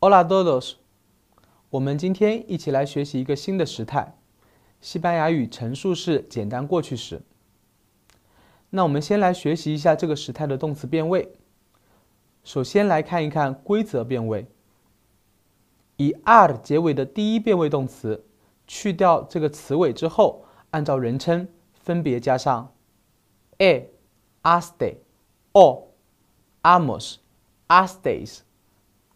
Hola，todos。我们今天一起来学习一个新的时态——西班牙语陈述式简单过去时。那我们先来学习一下这个时态的动词变位。首先来看一看规则变位。以 ar 结尾的第一变位动词，去掉这个词尾之后，按照人称分别加上 a aste、o、amos、a s t e s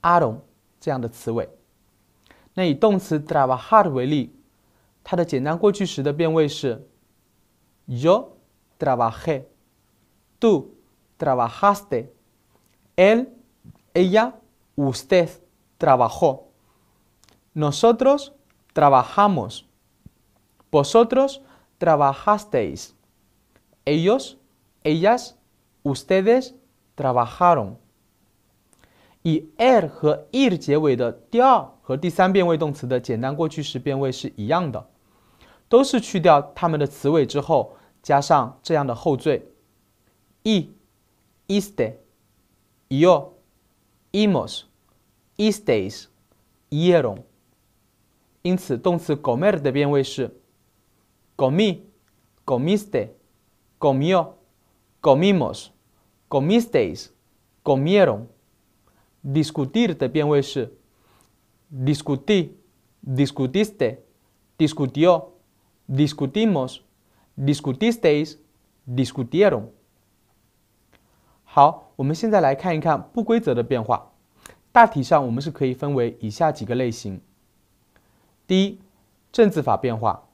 aron。trabajar yo trabajé, tú trabajaste, él, ella, usted trabajó, nosotros trabajamos, vosotros trabajasteis, ellos, ellas, ustedes trabajaron. 以 e r 和 i r 结尾的第二和第三变位动词的简单过去时变位是一样的，都是去掉它们的词尾之后加上这样的后缀：e,iste,io,imos,istes,ieron。因此，动词 comer 的变位是 c o m í c o m i s t e c o m i o c o m i m o s c o m i s t e i s c o m i e r o n discutir，的变位是，discutí，discutiste，discutió，discutimos，discutisteis，discutieron。好，我们现在来看一看不规则的变化。大体上我们是可以分为以下几个类型。第一，正字法变化。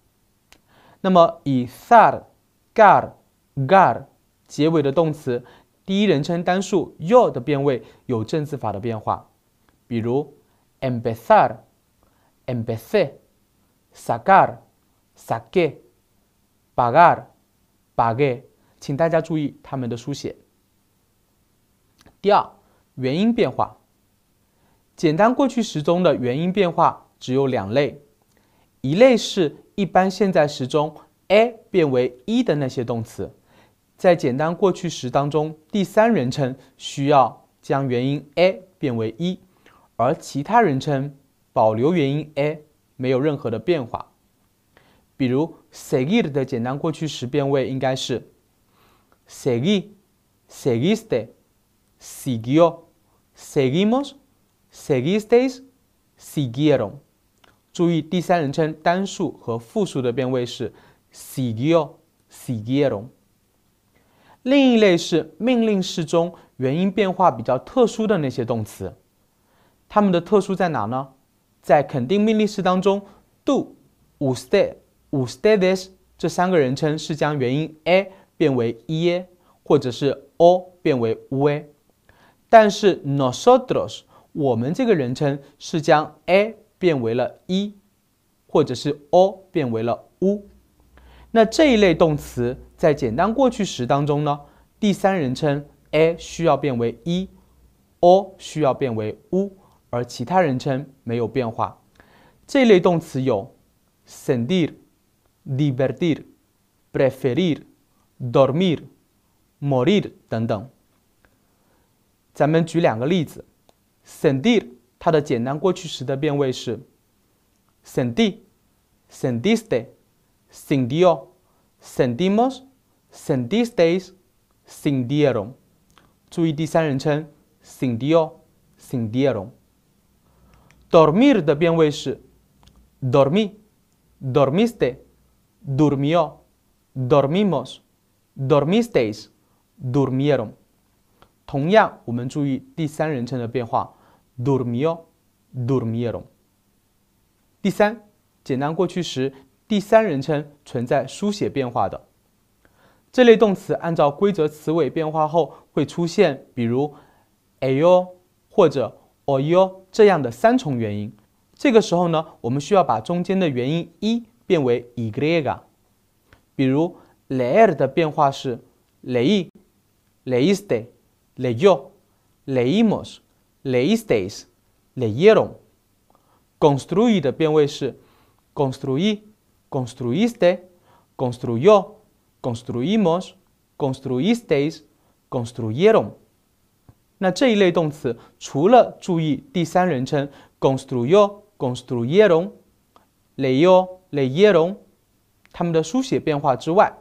那么以 thad，gar，gar 结尾的动词。第一人称单数 yo 的变位有正字法的变化，比如 embasar, embecer, sacar, s a g a r pagar, pagar。请大家注意它们的书写。第二，元音变化，简单过去时中的元音变化只有两类，一类是一般现在时中 a 变为一的那些动词。在简单过去时当中，第三人称需要将元音 a 变为一，而其他人称保留元音 a，没有任何的变化。比如 seguir 的简单过去时变位应该是 seguir, segiste, siguió, seguimos, segisteis, siguieron。注意第三人称单数和复数的变位是 siguió, siguieron。另一类是命令式中元音变化比较特殊的那些动词，它们的特殊在哪呢？在肯定命令式当中，do、would、stay、would、t h s 这三个人称是将元音 a 变为 e，或者是 o 变为 u。但是 nosotros 我们这个人称是将 a 变为了一，或者是 o 变为了 u。那这一类动词。在简单过去时当中呢，第三人称 a 需要变为一 o 需要变为 u，而其他人称没有变化。这类动词有 sentir、divertir、preferir、dormir、morir 等等。咱们举两个例子，sentir 它的简单过去时的变位是 sentí、sentiste、sentió、sentimos。s e n t i s t e i s sintieron。注意第三人称，sintió, sintieron。dormir 的变位是 dormí, dormiste, durmió, dormimos, dormisteis, d u r m i e r o n 同样，我们注意第三人称的变化，durmió, d u r m i e r o n 第三，简单过去时第三人称存在书写变化的。这类动词按照规则词尾变化后会出现，比如，ayo 或者 oyo 这样的三重元音。这个时候呢，我们需要把中间的元音一变为 i g r e g a 比如 leer 的变化是 l e í l e í s t e l e í ó l e í m o s l e í s t e i s l e y e r o n construir 的变位是 construí，construiste，construyó。gostuimos, gostuistes, gostuieron。那这一类动词除了注意第三人称 gostuio, gostuieron, l e y o l e y e r o n 它们的书写变化之外，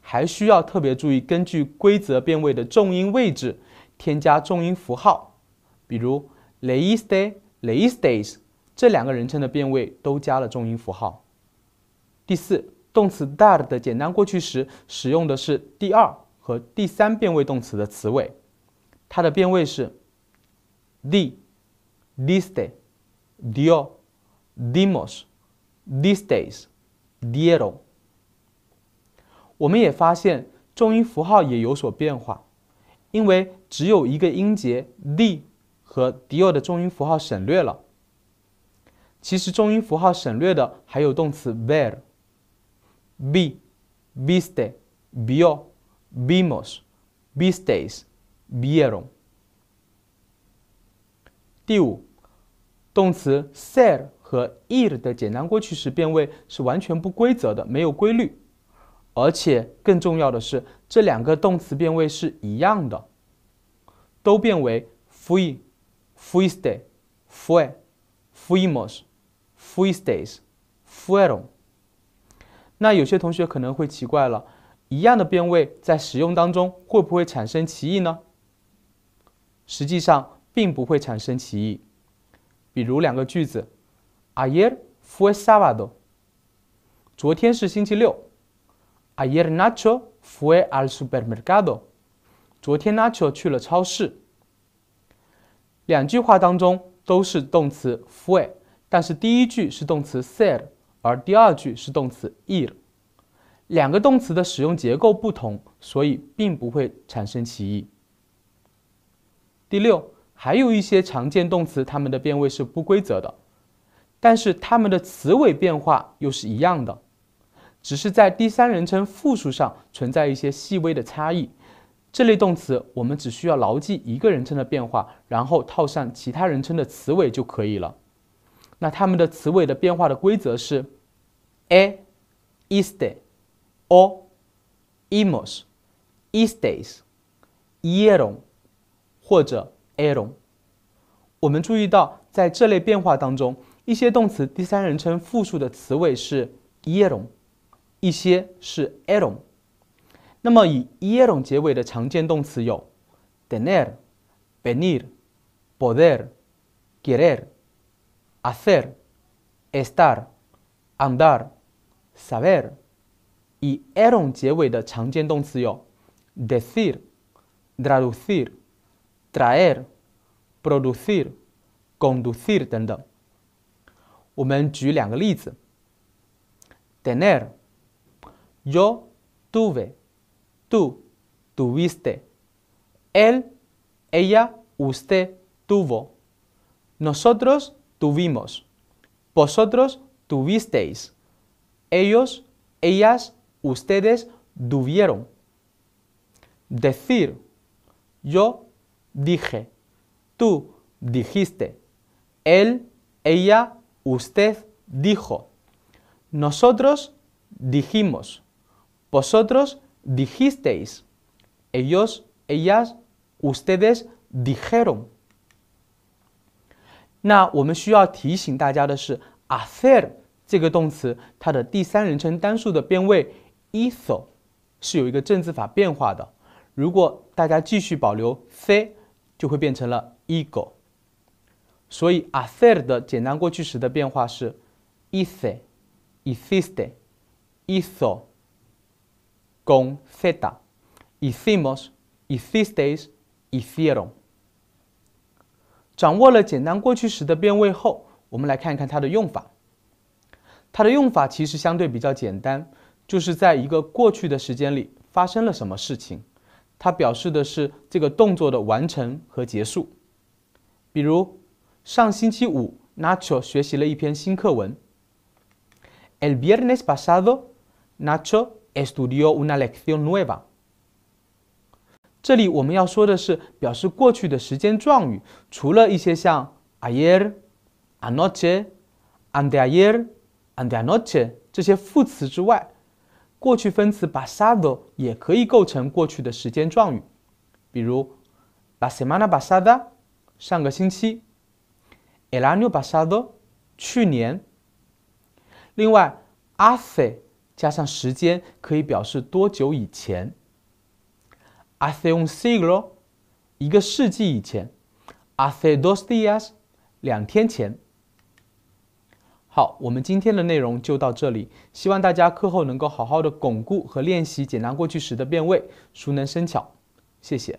还需要特别注意根据规则变位的重音位置，添加重音符号。比如 leiste, leistes，这两个人称的变位都加了重音符号。第四。动词 “dar” 的简单过去时使用的是第二和第三变位动词的词尾，它的变位是 di, diste, dio, dimos, d i s t e y s d i e r o 我们也发现重音符号也有所变化，因为只有一个音节 d 和 “dio” 的重音符号省略了。其实重音符号省略的还有动词 “ver”。v, viste, vio, vimos, visteis, vieron。第五，动词 ser 和 ir 的简单过去时变位是完全不规则的，没有规律。而且更重要的是，这两个动词变位是一样的，都变为 fui, fuiste, fue, fuimos, fuisteis, fueron。那有些同学可能会奇怪了，一样的变位在使用当中会不会产生歧义呢？实际上并不会产生歧义。比如两个句子，ayer fue sábado。昨天是星期六。ayer Nacho fue al supermercado。昨天 Nacho 去了超市。两句话当中都是动词 fue，但是第一句是动词 s e l l 而第二句是动词 e，两个动词的使用结构不同，所以并不会产生歧义。第六，还有一些常见动词，它们的变位是不规则的，但是它们的词尾变化又是一样的，只是在第三人称复数上存在一些细微的差异。这类动词，我们只需要牢记一个人称的变化，然后套上其他人称的词尾就可以了。那它们的词尾的变化的规则是，e, este, o,imos, estas,ieron，或者 e r o n 我们注意到，在这类变化当中，一些动词第三人称复数的词尾是 ieron，一些是 e r o n 那么以 ieron 结尾的常见动词有，tener, venir, poder, querer。hacer, estar, andar, saber y eron yo. decir, traducir, traer, producir, conducir Tener. yo tuve, tú tuviste, él, ella, usted tuvo, nosotros tuvimos. Vosotros tuvisteis. Ellos, ellas, ustedes tuvieron. Decir. Yo dije. Tú dijiste. Él, ella, usted dijo. Nosotros dijimos. Vosotros dijisteis. Ellos, ellas, ustedes dijeron. 那我们需要提醒大家的是，Acer 这个动词，它的第三人称单数的变位 ISO 是有一个正字法变化的，如果大家继续保留 C 就会变成了 EGO 所以 ACR 的简单过去时的变化是 ISE，ISESTE，ISO 公 c e t a e c i m o s e c i s t e s e c l e r o n 掌握了简单过去时的变位后，我们来看一看它的用法。它的用法其实相对比较简单，就是在一个过去的时间里发生了什么事情。它表示的是这个动作的完成和结束。比如，上星期五，n a h o 学习了一篇新课文。El viernes pasado, Nacho estudió una lección nueva. 这里我们要说的是表示过去的时间状语，除了一些像 ayer、anoche、andayer、andanoche 这些副词之外，过去分词 pasado 也可以构成过去的时间状语，比如 la semana pasada 上个星期，el año pasado 去年。另外，hace 加上时间可以表示多久以前。hace un siglo，一个世纪以前；hace dos días，两天前。好，我们今天的内容就到这里，希望大家课后能够好好的巩固和练习简单过去时的变位，熟能生巧。谢谢。